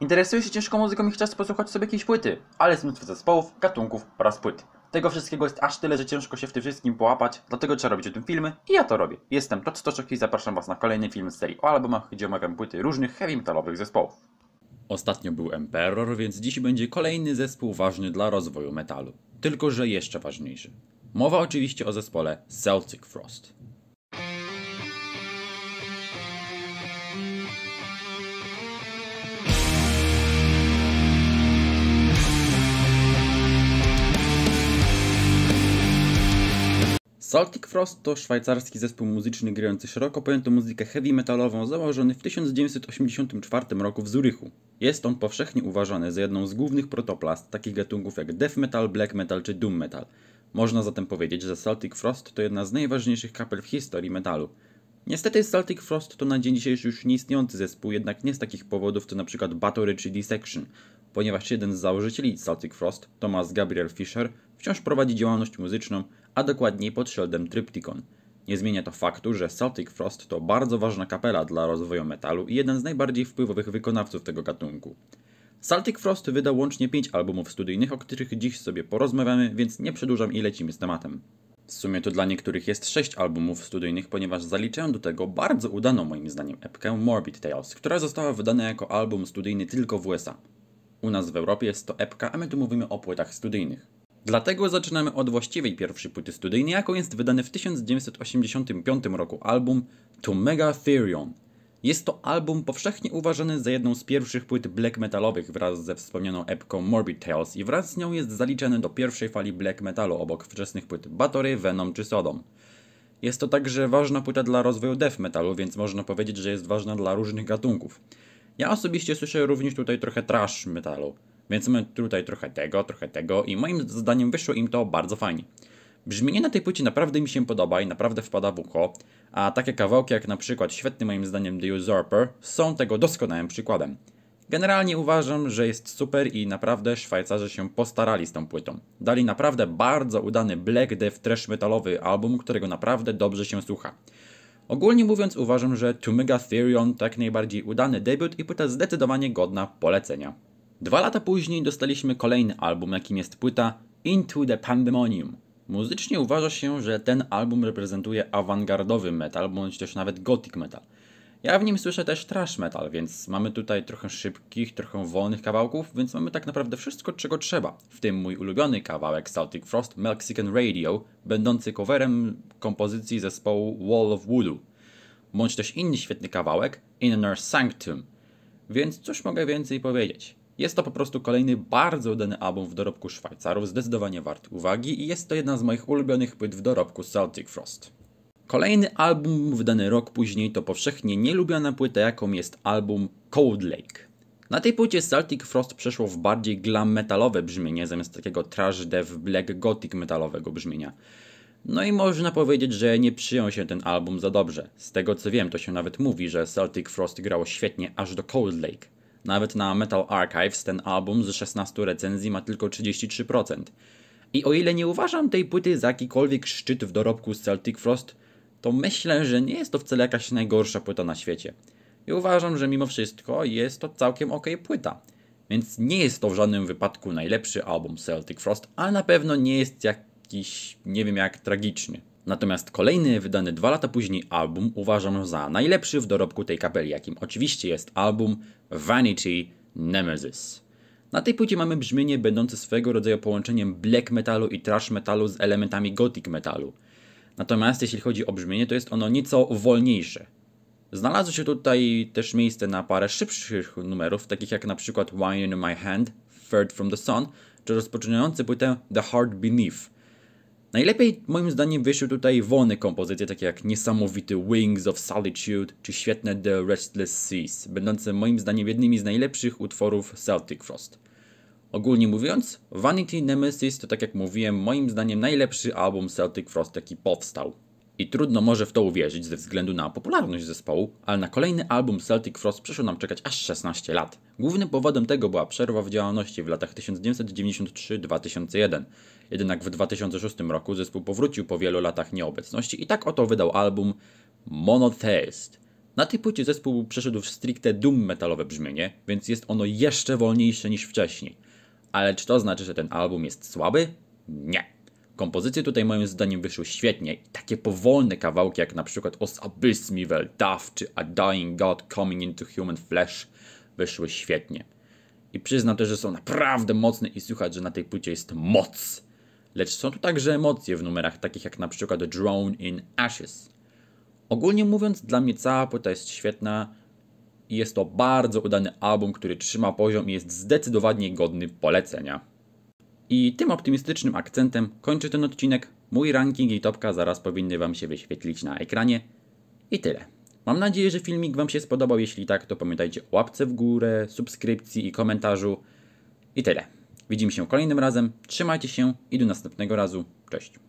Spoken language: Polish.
Interesujesz się ciężką muzyką i chciałeś posłuchać sobie jakiejś płyty, ale jest mnóstwo zespołów, gatunków oraz płyt. Tego wszystkiego jest aż tyle, że ciężko się w tym wszystkim połapać, dlatego trzeba robić o tym filmy i ja to robię. Jestem Toc Toczek i zapraszam Was na kolejny film z serii o albumach, gdzie omawiam płyty różnych heavy metalowych zespołów. Ostatnio był Emperor, więc dziś będzie kolejny zespół ważny dla rozwoju metalu. Tylko, że jeszcze ważniejszy. Mowa oczywiście o zespole Celtic Frost. Celtic Frost to szwajcarski zespół muzyczny grający szeroko pojętą muzykę heavy metalową założony w 1984 roku w Zurychu. Jest on powszechnie uważany za jedną z głównych protoplast takich gatunków jak death metal, black metal czy doom metal. Można zatem powiedzieć, że Celtic Frost to jedna z najważniejszych kapel w historii metalu. Niestety Celtic Frost to na dzień dzisiejszy już nieistniejący zespół, jednak nie z takich powodów co np. Battery czy Dissection, ponieważ jeden z założycieli Celtic Frost, Thomas Gabriel Fisher, wciąż prowadzi działalność muzyczną, a dokładniej pod szyldem Tryptikon. Nie zmienia to faktu, że Celtic Frost to bardzo ważna kapela dla rozwoju metalu i jeden z najbardziej wpływowych wykonawców tego gatunku. Celtic Frost wydał łącznie 5 albumów studyjnych, o których dziś sobie porozmawiamy, więc nie przedłużam i lecimy z tematem. W sumie to dla niektórych jest 6 albumów studyjnych, ponieważ zaliczają do tego bardzo udaną moim zdaniem epkę Morbid Tales, która została wydana jako album studyjny tylko w USA. U nas w Europie jest to epka, a my tu mówimy o płytach studyjnych. Dlatego zaczynamy od właściwej pierwszej płyty studyjnej, jaką jest wydany w 1985 roku album To Mega Therion*. Jest to album powszechnie uważany za jedną z pierwszych płyt black metalowych wraz ze wspomnianą epką Morbid Tales i wraz z nią jest zaliczany do pierwszej fali black metalu obok wczesnych płyt Batory, Venom czy Sodom. Jest to także ważna płyta dla rozwoju death metalu, więc można powiedzieć, że jest ważna dla różnych gatunków. Ja osobiście słyszę również tutaj trochę trash metalu. Więc mamy tutaj trochę tego, trochę tego i moim zdaniem wyszło im to bardzo fajnie. Brzmienie na tej płycie naprawdę mi się podoba i naprawdę wpada w ucho, a takie kawałki jak na przykład świetny moim zdaniem The Usurper są tego doskonałym przykładem. Generalnie uważam, że jest super i naprawdę Szwajcarzy się postarali z tą płytą. Dali naprawdę bardzo udany Black Death trash metalowy album, którego naprawdę dobrze się słucha. Ogólnie mówiąc uważam, że Mega Therion jak najbardziej udany debiut i płyta zdecydowanie godna polecenia. Dwa lata później dostaliśmy kolejny album, jakim jest płyta Into the Pandemonium. Muzycznie uważa się, że ten album reprezentuje awangardowy metal, bądź też nawet gothic metal. Ja w nim słyszę też trash metal, więc mamy tutaj trochę szybkich, trochę wolnych kawałków, więc mamy tak naprawdę wszystko, czego trzeba. W tym mój ulubiony kawałek Celtic Frost Mexican Radio, będący coverem kompozycji zespołu Wall of Voodoo. Bądź też inny świetny kawałek Inner Sanctum. Więc cóż mogę więcej powiedzieć? Jest to po prostu kolejny bardzo udany album w dorobku Szwajcarów, zdecydowanie wart uwagi i jest to jedna z moich ulubionych płyt w dorobku Celtic Frost. Kolejny album wydany rok później to powszechnie nielubiona płyta, jaką jest album Cold Lake. Na tej płycie Celtic Frost przeszło w bardziej glam metalowe brzmienie zamiast takiego trash death black gothic metalowego brzmienia. No i można powiedzieć, że nie przyjął się ten album za dobrze. Z tego co wiem, to się nawet mówi, że Celtic Frost grało świetnie aż do Cold Lake. Nawet na Metal Archives ten album z 16 recenzji ma tylko 33%. I o ile nie uważam tej płyty za jakikolwiek szczyt w dorobku z Celtic Frost, to myślę, że nie jest to wcale jakaś najgorsza płyta na świecie. I uważam, że mimo wszystko jest to całkiem ok płyta. Więc nie jest to w żadnym wypadku najlepszy album Celtic Frost, ale na pewno nie jest jakiś, nie wiem jak, tragiczny. Natomiast kolejny, wydany dwa lata później album uważam za najlepszy w dorobku tej kapeli, jakim oczywiście jest album Vanity Nemesis. Na tej płycie mamy brzmienie będące swego rodzaju połączeniem black metalu i thrash metalu z elementami gothic metalu. Natomiast jeśli chodzi o brzmienie, to jest ono nieco wolniejsze. Znalazło się tutaj też miejsce na parę szybszych numerów, takich jak na przykład Wine in My Hand, Third from the Sun, czy rozpoczynający płytę The Heart Beneath – Najlepiej moim zdaniem wyszły tutaj wolne kompozycje, takie jak niesamowity Wings of Solitude czy świetne The Restless Seas, będące moim zdaniem jednymi z najlepszych utworów Celtic Frost. Ogólnie mówiąc, Vanity Nemesis to tak jak mówiłem, moim zdaniem najlepszy album Celtic Frost jaki powstał. I trudno może w to uwierzyć ze względu na popularność zespołu, ale na kolejny album Celtic Frost przyszło nam czekać aż 16 lat. Głównym powodem tego była przerwa w działalności w latach 1993-2001. Jednak w 2006 roku zespół powrócił po wielu latach nieobecności i tak oto wydał album Monotheist. Na tej płycie zespół przeszedł w stricte doom metalowe brzmienie, więc jest ono jeszcze wolniejsze niż wcześniej. Ale czy to znaczy, że ten album jest słaby? Nie. Kompozycje tutaj moim zdaniem wyszły świetnie i takie powolne kawałki jak na przykład Os Abyss Mivel, Duff czy A Dying God Coming Into Human Flesh wyszły świetnie. I przyznam też, że są naprawdę mocne i słychać, że na tej płycie jest moc. Lecz są tu także emocje w numerach, takich jak na przykład Drone in Ashes. Ogólnie mówiąc, dla mnie cała płyta jest świetna i jest to bardzo udany album, który trzyma poziom i jest zdecydowanie godny polecenia. I tym optymistycznym akcentem kończy ten odcinek. Mój ranking i topka zaraz powinny Wam się wyświetlić na ekranie. I tyle. Mam nadzieję, że filmik Wam się spodobał. Jeśli tak, to pamiętajcie o łapce w górę, subskrypcji i komentarzu. I tyle. Widzimy się kolejnym razem. Trzymajcie się i do następnego razu. Cześć.